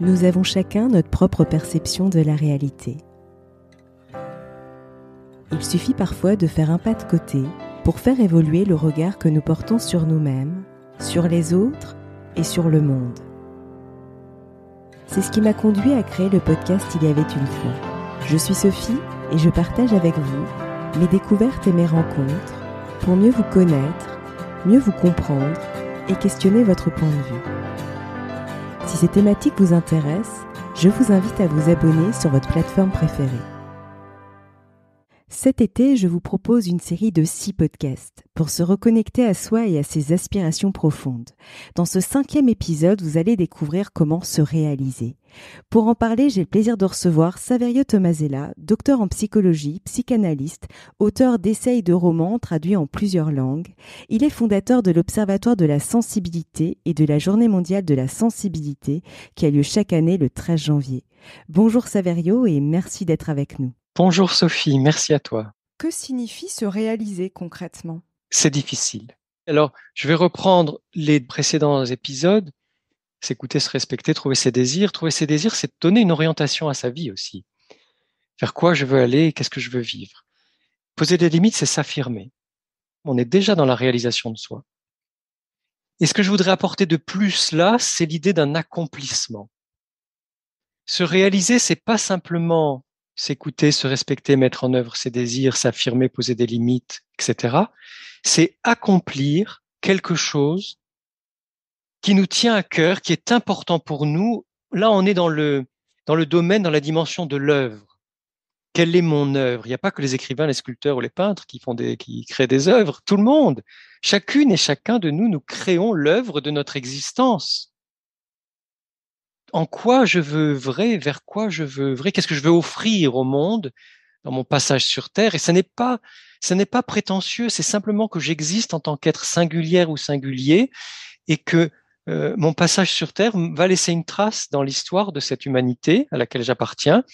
nous avons chacun notre propre perception de la réalité. Il suffit parfois de faire un pas de côté pour faire évoluer le regard que nous portons sur nous-mêmes, sur les autres et sur le monde. C'est ce qui m'a conduit à créer le podcast Il y avait une fois. Je suis Sophie et je partage avec vous mes découvertes et mes rencontres pour mieux vous connaître, mieux vous comprendre et questionner votre point de vue. Si ces thématiques vous intéressent, je vous invite à vous abonner sur votre plateforme préférée. Cet été, je vous propose une série de six podcasts pour se reconnecter à soi et à ses aspirations profondes. Dans ce cinquième épisode, vous allez découvrir comment se réaliser. Pour en parler, j'ai le plaisir de recevoir Saverio Tomasella, docteur en psychologie, psychanalyste, auteur d'essais et de romans traduits en plusieurs langues. Il est fondateur de l'Observatoire de la sensibilité et de la Journée mondiale de la sensibilité qui a lieu chaque année le 13 janvier. Bonjour Saverio et merci d'être avec nous. Bonjour Sophie, merci à toi. Que signifie se réaliser concrètement C'est difficile. Alors, je vais reprendre les précédents épisodes. S'écouter, se respecter, trouver ses désirs. Trouver ses désirs, c'est donner une orientation à sa vie aussi. Vers quoi je veux aller, qu'est-ce que je veux vivre. Poser des limites, c'est s'affirmer. On est déjà dans la réalisation de soi. Et ce que je voudrais apporter de plus là, c'est l'idée d'un accomplissement. Se réaliser, c'est pas simplement s'écouter, se respecter, mettre en œuvre ses désirs, s'affirmer, poser des limites, etc. C'est accomplir quelque chose qui nous tient à cœur, qui est important pour nous. Là, on est dans le, domaine, dans la dimension de l'œuvre. Quelle est mon œuvre Il n'y a pas que les écrivains, les sculpteurs ou les peintres qui, font des, qui créent des œuvres. Tout le monde, chacune et chacun de nous, nous créons l'œuvre de notre existence en quoi je veux vrai, vers quoi je veux vrai, qu'est-ce que je veux offrir au monde dans mon passage sur Terre. Et ce n'est pas, n'est pas prétentieux, c'est simplement que j'existe en tant qu'être singulière ou singulier et que euh, mon passage sur Terre va laisser une trace dans l'histoire de cette humanité à laquelle j'appartiens.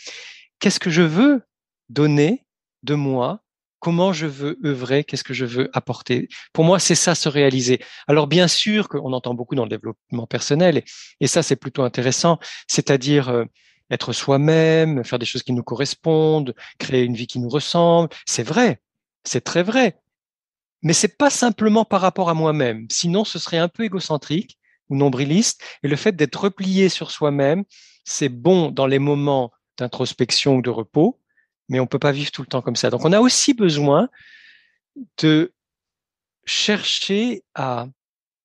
Qu'est-ce que je veux donner de moi comment je veux œuvrer, qu'est-ce que je veux apporter. Pour moi, c'est ça se réaliser. Alors bien sûr qu'on entend beaucoup dans le développement personnel, et, ça c'est plutôt intéressant, c'est-à-dire euh, être soi-même, faire des choses qui nous correspondent, créer une vie qui nous ressemble. C'est vrai, c'est très vrai. Mais c'est pas simplement par rapport à moi-même. Sinon, ce serait un peu égocentrique ou nombriliste. Et le fait d'être replié sur soi-même, c'est bon dans les moments d'introspection ou de repos, mais on peut pas vivre tout le temps comme ça. Donc on a aussi besoin de chercher à,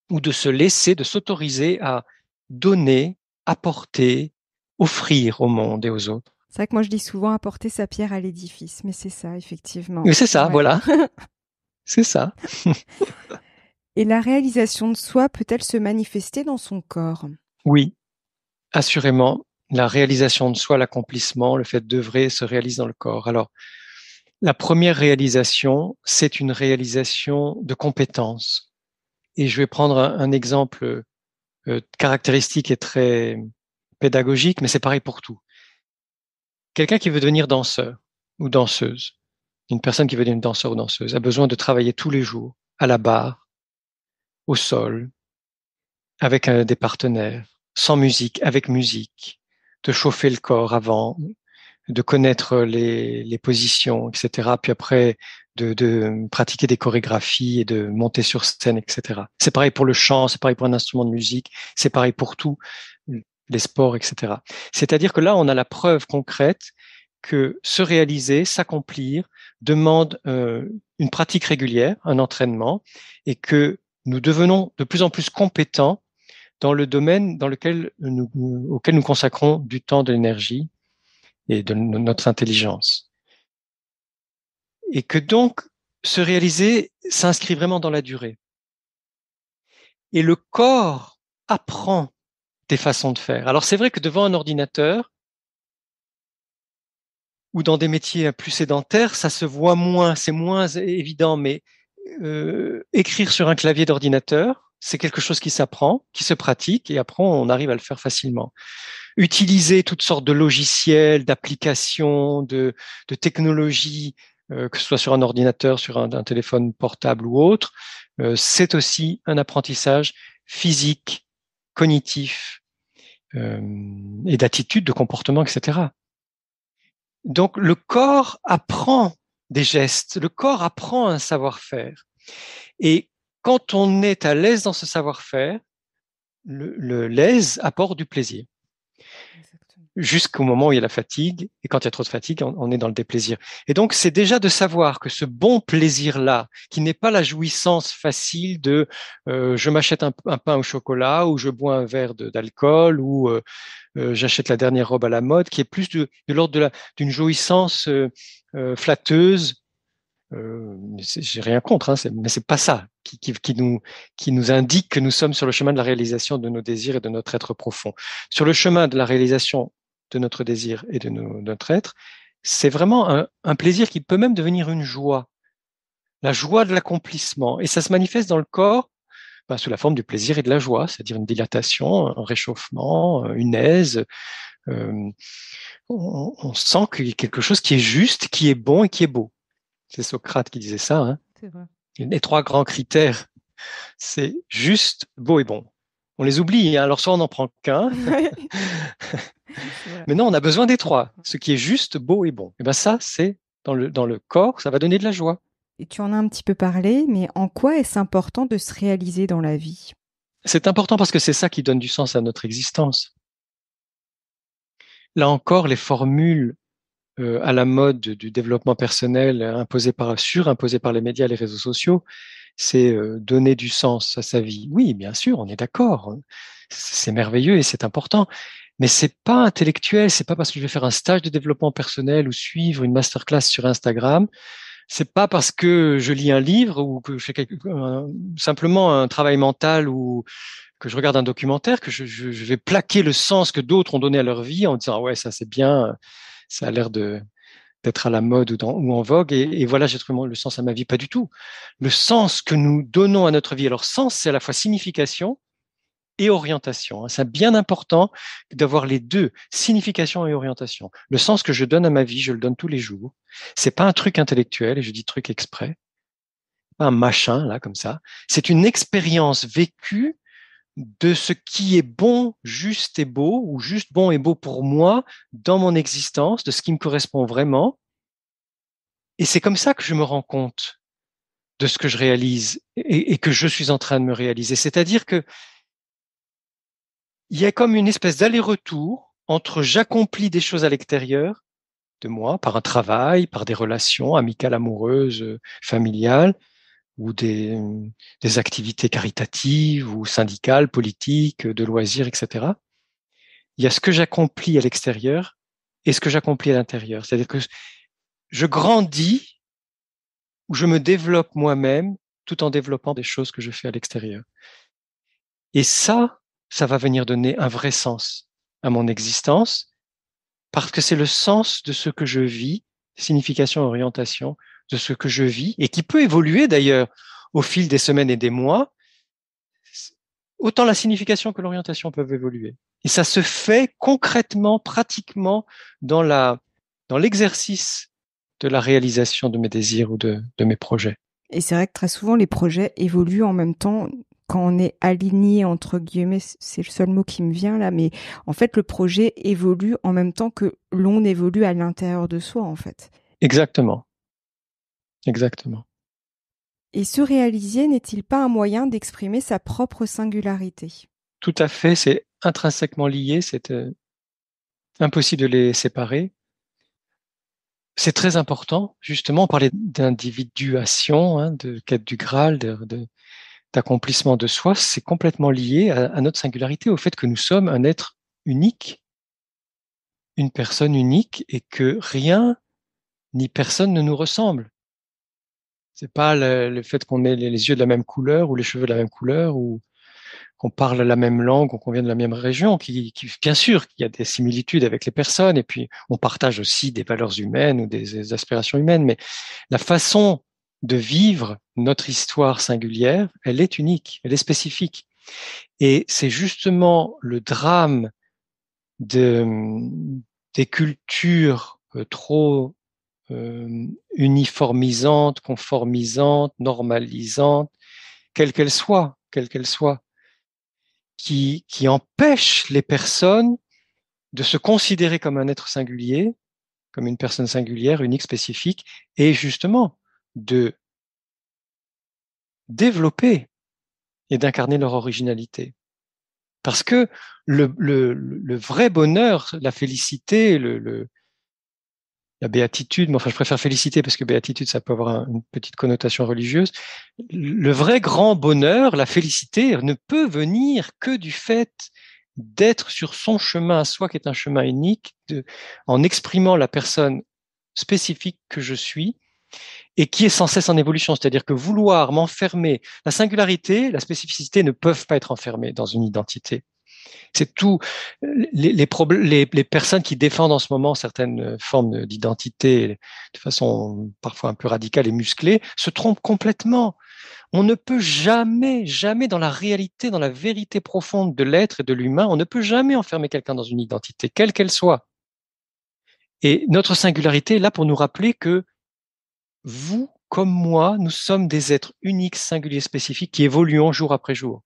ou de se laisser, de s'autoriser à donner, apporter, offrir au monde et aux autres. C'est vrai que moi je dis souvent apporter sa pierre à l'édifice, mais c'est ça, effectivement. Mais c'est ça, voilà. c'est ça. et la réalisation de soi peut-elle se manifester dans son corps Oui, assurément la réalisation de soi, l'accomplissement, le fait d'œuvrer se réalise dans le corps. Alors, la première réalisation, c'est une réalisation de compétences. Et je vais prendre un, exemple euh, caractéristique et très pédagogique, mais c'est pareil pour tout. Quelqu'un qui veut devenir danseur ou danseuse, une personne qui veut devenir danseur ou danseuse, a besoin de travailler tous les jours à la barre, au sol, avec euh, des partenaires, sans musique, avec musique, de chauffer le corps avant, de connaître les, les positions, etc. Puis après, de, pratiquer des chorégraphies et de monter sur scène, etc. C'est pareil pour le chant, c'est pareil pour un instrument de musique, c'est pareil pour tout, les sports, etc. C'est-à-dire que là, on a la preuve concrète que se réaliser, s'accomplir, demande euh, une pratique régulière, un entraînement, et que nous devenons de plus en plus compétents dans le domaine dans lequel nous, auquel nous consacrons du temps, de l'énergie et de notre intelligence. Et que donc, se réaliser s'inscrit vraiment dans la durée. Et le corps apprend des façons de faire. Alors c'est vrai que devant un ordinateur, ou dans des métiers plus sédentaires, ça se voit moins, c'est moins évident, mais euh, écrire sur un clavier d'ordinateur, c'est quelque chose qui s'apprend, qui se pratique, et après on arrive à le faire facilement. Utiliser toutes sortes de logiciels, d'applications, de, de technologies, euh, que ce soit sur un ordinateur, sur un, téléphone portable ou autre, euh, c'est aussi un apprentissage physique, cognitif, euh, et d'attitude, de comportement, etc. Donc le corps apprend des gestes, le corps apprend un savoir-faire. Et quand on est à l'aise dans ce savoir-faire, le, l'aise apporte du plaisir. Jusqu'au moment où il y a la fatigue, et quand il y a trop de fatigue, on, est dans le déplaisir. Et donc, c'est déjà de savoir que ce bon plaisir-là, qui n'est pas la jouissance facile de euh, je m'achète un, pain au chocolat, ou je bois un verre d'alcool, ou euh, euh, j'achète la dernière robe à la mode, qui est plus de, de l'ordre d'une jouissance flatteuse, euh, j'ai rien contre, hein, mais c'est pas ça qui, qui, qui, nous, qui nous indique que nous sommes sur le chemin de la réalisation de nos désirs et de notre être profond. Sur le chemin de la réalisation de notre désir et de, nos, de notre être, c'est vraiment un, un, plaisir qui peut même devenir une joie, la joie de l'accomplissement. Et ça se manifeste dans le corps ben, sous la forme du plaisir et de la joie, c'est-à-dire une dilatation, un réchauffement, une aise. Euh, on, on sent qu'il y a quelque chose qui est juste, qui est bon et qui est beau. C'est Socrate qui disait ça. Hein. Les trois grands critères, c'est juste, beau et bon. On les oublie, hein, alors soit on n'en prend qu'un. Mais non, on a besoin des trois. Ce qui est juste, beau et bon. Et bien ça, c'est dans le, dans le corps, ça va donner de la joie. Et tu en as un petit peu parlé, mais en quoi est-ce important de se réaliser dans la vie C'est important parce que c'est ça qui donne du sens à notre existence. Là encore, les formules euh, à la mode du développement personnel imposé par, imposé par les médias et les réseaux sociaux, c'est euh, donner du sens à sa vie. Oui, bien sûr, on est d'accord. C'est merveilleux et c'est important. Mais c'est pas intellectuel. C'est pas parce que je vais faire un stage de développement personnel ou suivre une masterclass sur Instagram c'est pas parce que je lis un livre ou que je fais simplement un travail mental ou que je regarde un documentaire que je, je, vais plaquer le sens que d'autres ont donné à leur vie en disant ouais ça c'est bien ça a l'air de d'être à la mode ou, ou en vogue. Et, voilà, j'ai trouvé le sens à ma vie. Pas du tout. Le sens que nous donnons à notre vie. Alors, sens, c'est à la fois signification et orientation. Hein. C'est bien important d'avoir les deux, signification et orientation. Le sens que je donne à ma vie, je le donne tous les jours. C'est pas un truc intellectuel, et je dis truc exprès. Pas un machin, là, comme ça. C'est une expérience vécue de ce qui est bon, juste et beau, ou juste bon et beau pour moi dans mon existence, de ce qui me correspond vraiment. Et c'est comme ça que je me rends compte de ce que je réalise et, que je suis en train de me réaliser. C'est-à-dire que il y a comme une espèce d'aller-retour entre j'accomplis des choses à l'extérieur de moi, par un travail, par des relations amicales, amoureuses, euh, familiales, ou des, activités caritatives ou syndicales, politiques, de loisirs, etc. Il y a ce que j'accomplis à l'extérieur et ce que j'accomplis à l'intérieur. C'est-à-dire que je grandis ou je me développe moi-même tout en développant des choses que je fais à l'extérieur. Et ça, ça va venir donner un vrai sens à mon existence parce que c'est le sens de ce que je vis, signification, orientation, de ce que je vis et qui peut évoluer d'ailleurs au fil des semaines et des mois, autant la signification que l'orientation peuvent évoluer. Et ça se fait concrètement, pratiquement dans la dans l'exercice de la réalisation de mes désirs ou de, de mes projets. Et c'est vrai que très souvent les projets évoluent en même temps quand on est aligné entre guillemets, c'est le seul mot qui me vient là, mais en fait le projet évolue en même temps que l'on évolue à l'intérieur de soi en fait. Exactement. Exactement. Et se réaliser n'est-il pas un moyen d'exprimer sa propre singularité Tout à fait, c'est intrinsèquement lié, c'est euh, impossible de les séparer. C'est très important, justement, on parlait d'individuation, hein, de quête du Graal, d'accomplissement de, soi, c'est complètement lié à notre singularité, au fait que nous sommes un être unique, une personne unique, et que rien ni personne ne nous ressemble. C'est pas le, fait qu'on ait les yeux de la même couleur ou les cheveux de la même couleur ou qu'on parle la même langue, qu'on vient de la même région, qui, qui bien sûr qu'il y a des similitudes avec les personnes, et puis on partage aussi des valeurs humaines ou des, des aspirations humaines, mais la façon de vivre notre histoire singulière, elle est unique, elle est spécifique. Et c'est justement le drame de, des cultures euh, trop euh, uniformisante, conformisante, normalisante, quelle qu'elle soit, quelle qu'elle soit, qui, qui empêche les personnes de se considérer comme un être singulier, comme une personne singulière, unique, spécifique, et justement de développer et d'incarner leur originalité. Parce que le, vrai bonheur, la félicité, le, la béatitude, mais enfin je préfère féliciter parce que béatitude, ça peut avoir une petite connotation religieuse. Le vrai grand bonheur, la félicité, ne peut venir que du fait d'être sur son chemin à soi, qui est un chemin unique, de, en exprimant la personne spécifique que je suis et qui est sans cesse en évolution. C'est-à-dire que vouloir m'enfermer, la singularité, la spécificité ne peuvent pas être enfermées dans une identité. C'est tout. Les, les, personnes qui défendent en ce moment certaines formes d'identité de façon parfois un peu radicale et musclée se trompent complètement. On ne peut jamais, jamais dans la réalité, dans la vérité profonde de l'être et de l'humain, on ne peut jamais enfermer quelqu'un dans une identité, quelle qu'elle soit. Et notre singularité est là pour nous rappeler que vous, comme moi, nous sommes des êtres uniques, singuliers, spécifiques, qui évoluons jour après jour.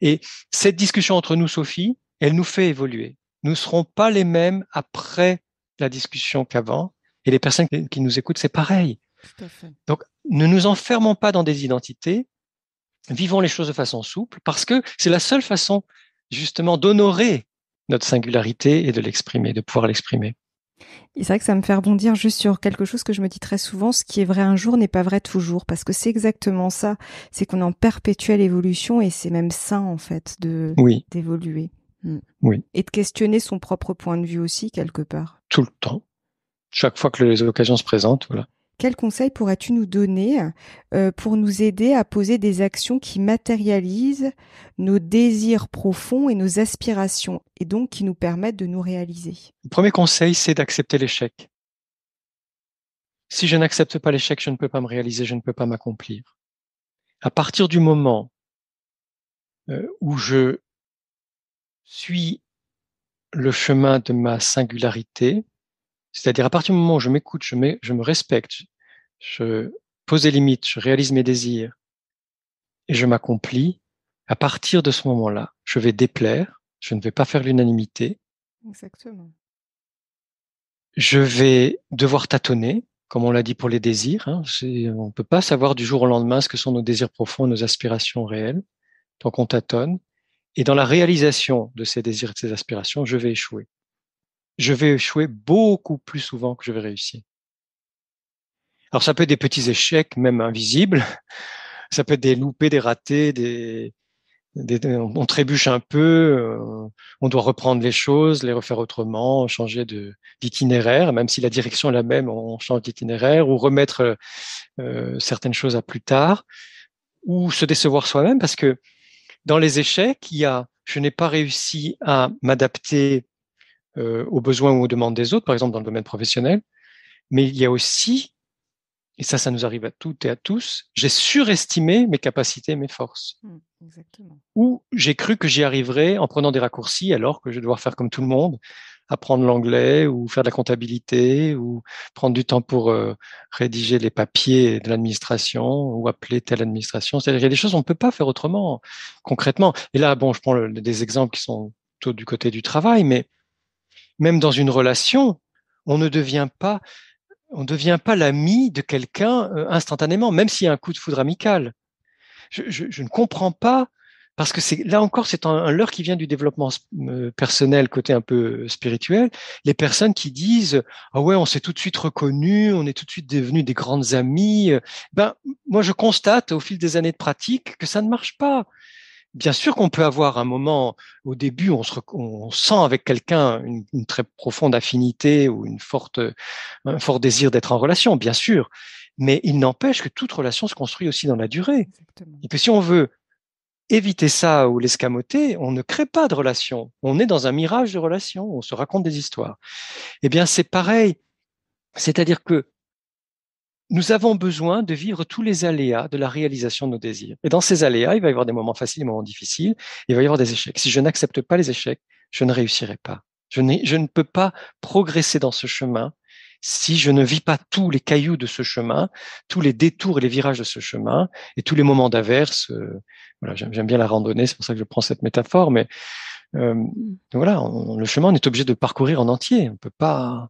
Et cette discussion entre nous, Sophie, elle nous fait évoluer. Nous ne serons pas les mêmes après la discussion qu'avant. Et les personnes qui nous écoutent, c'est pareil. Donc, ne nous enfermons pas dans des identités. Vivons les choses de façon souple parce que c'est la seule façon, justement, d'honorer notre singularité et de l'exprimer, de pouvoir l'exprimer. Et c'est vrai que ça me fait rebondir juste sur quelque chose que je me dis très souvent, ce qui est vrai un jour n'est pas vrai toujours, parce que c'est exactement ça, c'est qu'on est en perpétuelle évolution et c'est même sain en fait de d'évoluer. Mm. Et de questionner son propre point de vue aussi quelque part. Tout le temps. Chaque fois que les occasions se présentent, voilà. Quel conseil pourrais-tu nous donner euh, pour nous aider à poser des actions qui matérialisent nos désirs profonds et nos aspirations et donc qui nous permettent de nous réaliser Le premier conseil, c'est d'accepter l'échec. Si je n'accepte pas l'échec, je ne peux pas me réaliser, je ne peux pas m'accomplir. À partir du moment euh, où je suis le chemin de ma singularité, c'est-à-dire, à partir du moment où je m'écoute, je, me respecte, je, pose des limites, je réalise mes désirs et je m'accomplis, à partir de ce moment-là, je vais déplaire, je ne vais pas faire l'unanimité. Exactement. Je vais devoir tâtonner, comme on l'a dit pour les désirs. Hein. On ne peut pas savoir du jour au lendemain ce que sont nos désirs profonds, nos aspirations réelles. tant qu'on tâtonne. Et dans la réalisation de ces désirs et de ces aspirations, je vais échouer je vais échouer beaucoup plus souvent que je vais réussir. Alors ça peut être des petits échecs, même invisibles. Ça peut être des loupés, des ratés, des, on trébuche un peu, euh, on doit reprendre les choses, les refaire autrement, changer de d'itinéraire, même si la direction est la même, on change d'itinéraire ou remettre euh, certaines choses à plus tard, ou se décevoir soi-même parce que dans les échecs, il y a je n'ai pas réussi à m'adapter euh, aux besoins ou aux demandes des autres, par exemple dans le domaine professionnel. Mais il y a aussi, et ça, ça nous arrive à toutes et à tous, j'ai surestimé mes capacités et mes forces. Mm, exactement. Ou j'ai cru que j'y arriverais en prenant des raccourcis alors que je vais devoir faire comme tout le monde, apprendre l'anglais ou faire de la comptabilité ou prendre du temps pour euh, rédiger les papiers de l'administration ou appeler telle administration. C'est-à-dire y a des choses qu'on ne peut pas faire autrement concrètement. Et là, bon, je prends des exemples qui sont plutôt du côté du travail, mais même dans une relation, on ne devient pas, on devient pas l'ami de quelqu'un euh, instantanément, même s'il y a un coup de foudre amical. Je, ne comprends pas parce que c'est là encore c'est un, leurre qui vient du développement euh, personnel côté un peu euh, spirituel les personnes qui disent ah ouais on s'est tout de suite reconnu on est tout de suite devenus des grandes amies ben moi je constate au fil des années de pratique que ça ne marche pas bien sûr qu'on peut avoir un moment au début, on, on sent avec quelqu'un une, très profonde affinité ou une forte, un fort désir d'être en relation, bien sûr. Mais il n'empêche que toute relation se construit aussi dans la durée. Et que si on veut éviter ça ou l'escamoter, on ne crée pas de relation. On est dans un mirage de relation, on se raconte des histoires. Eh bien, c'est pareil. C'est-à-dire que nous avons besoin de vivre tous les aléas de la réalisation de nos désirs. Et dans ces aléas, il va y avoir des moments faciles, des moments difficiles, il va y avoir des échecs. Si je n'accepte pas les échecs, je ne réussirai pas. Je, ne peux pas progresser dans ce chemin si je ne vis pas tous les cailloux de ce chemin, tous les détours et les virages de ce chemin, et tous les moments d'averse. Euh, voilà, j'aime bien la randonnée, c'est pour ça que je prends cette métaphore, mais euh, mmh. voilà, le chemin, on est obligé de parcourir en entier. On peut pas,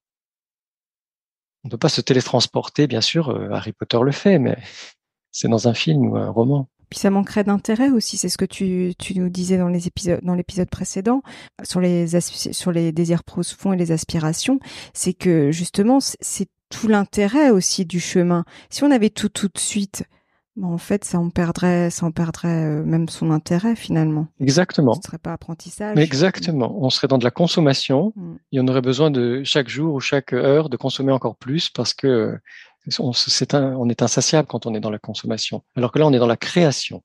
on ne peut pas se télétransporter, bien sûr, euh, Harry Potter le fait, mais c'est dans un film ou un roman. Puis ça manquerait d'intérêt aussi, c'est ce que tu, nous disais dans l'épisode précédent sur les désirs profonds et les aspirations, c'est que justement c'est tout l'intérêt aussi du chemin. Si on avait tout tout de suite, bah, en fait, ça en perdrait, ça en perdrait euh, même son intérêt finalement. Exactement. Ce serait pas apprentissage. exactement. On serait dans de la consommation. Il mm. Et on aurait besoin de chaque jour ou chaque heure de consommer encore plus parce que euh, on, on est insatiable quand on est dans la consommation. Alors que là, on est dans la création.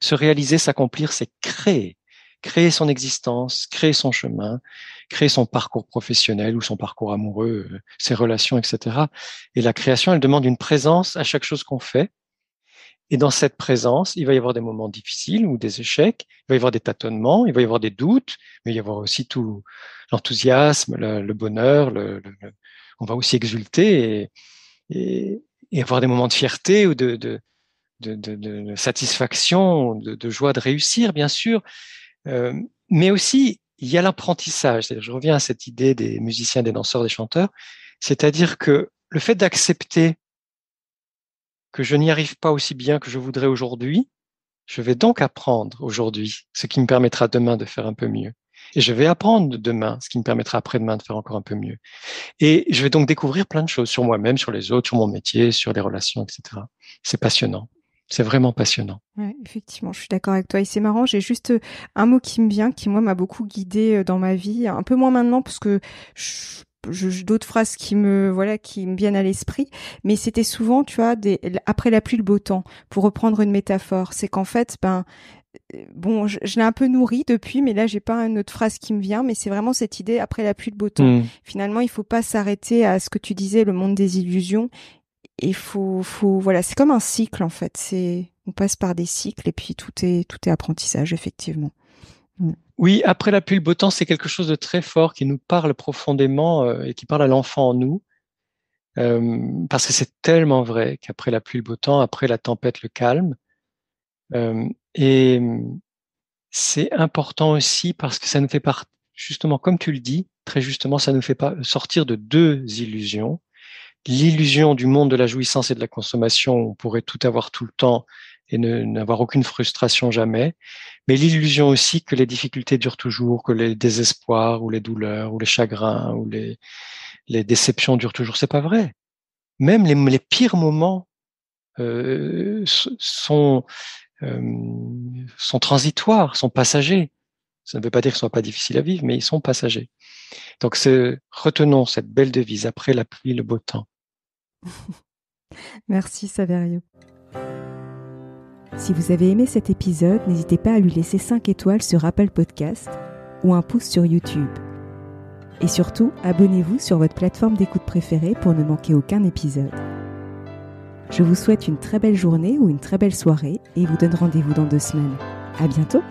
Se réaliser, s'accomplir, c'est créer. Créer son existence, créer son chemin, créer son parcours professionnel ou son parcours amoureux, euh, ses relations, etc. Et la création, elle demande une présence à chaque chose qu'on fait et dans cette présence, il va y avoir des moments difficiles ou des échecs, il va y avoir des tâtonnements, il va y avoir des doutes, mais il va y avoir aussi tout l'enthousiasme, le, bonheur, le, on va aussi exulter et, et, avoir des moments de fierté ou de, de, de, de satisfaction, de, joie de réussir, bien sûr. Euh, mais aussi, il y a l'apprentissage. Je reviens à cette idée des musiciens, des danseurs, des chanteurs, c'est-à-dire que le fait d'accepter que je n'y arrive pas aussi bien que je voudrais aujourd'hui, je vais donc apprendre aujourd'hui, ce qui me permettra demain de faire un peu mieux. Et je vais apprendre demain, ce qui me permettra après-demain de faire encore un peu mieux. Et je vais donc découvrir plein de choses sur moi-même, sur les autres, sur mon métier, sur les relations, etc. C'est passionnant. C'est vraiment passionnant. effectivement, je suis d'accord avec toi. Et c'est marrant, j'ai juste euh, un mot qui me vient, qui moi m'a beaucoup guidé euh, dans ma vie, un peu moins maintenant parce que d'autres phrases qui me voilà qui me viennent à l'esprit, mais c'était souvent, tu vois, après la pluie le beau temps, pour reprendre une métaphore. C'est qu'en fait, ben euh, bon, je, l'ai un peu nourri depuis, mais là, j'ai pas une autre phrase qui me vient, mais c'est vraiment cette idée après la pluie le beau temps. Mmh. Finalement, il faut pas s'arrêter à ce que tu disais, le monde des illusions. Il faut, voilà, c'est comme un cycle en fait. C'est, on passe par des cycles et puis tout est, tout est apprentissage effectivement. Mmh. Oui, après la pluie, le beau temps, c'est quelque chose de très fort qui nous parle profondément euh, et qui parle à l'enfant en nous. Euh, parce que c'est tellement vrai qu'après la pluie, le beau temps, après la tempête, le calme. Euh, et c'est important aussi parce que ça nous fait part, justement, comme tu le dis, très justement, ça nous fait pas sortir de deux illusions. L'illusion du monde de la jouissance et de la consommation, on pourrait tout avoir tout le temps et n'avoir aucune frustration jamais, mais l'illusion aussi que les difficultés durent toujours, que les désespoirs ou les douleurs ou les chagrins ou les, les déceptions durent toujours. C'est pas vrai. Même les, les pires moments euh, sont, euh, sont transitoires, sont passagers. Ça ne veut pas dire qu'ils ne soit pas difficiles à vivre, mais ils sont passagers. Donc retenons cette belle devise, après la pluie, le beau temps. Merci Saverio. Si vous avez aimé cet épisode, n'hésitez pas à lui laisser 5 étoiles sur Apple Podcast ou un pouce sur YouTube. Et surtout, abonnez-vous sur votre plateforme d'écoute préférée pour ne manquer aucun épisode. Je vous souhaite une très belle journée ou une très belle soirée et vous donne rendez-vous dans deux semaines. À bientôt!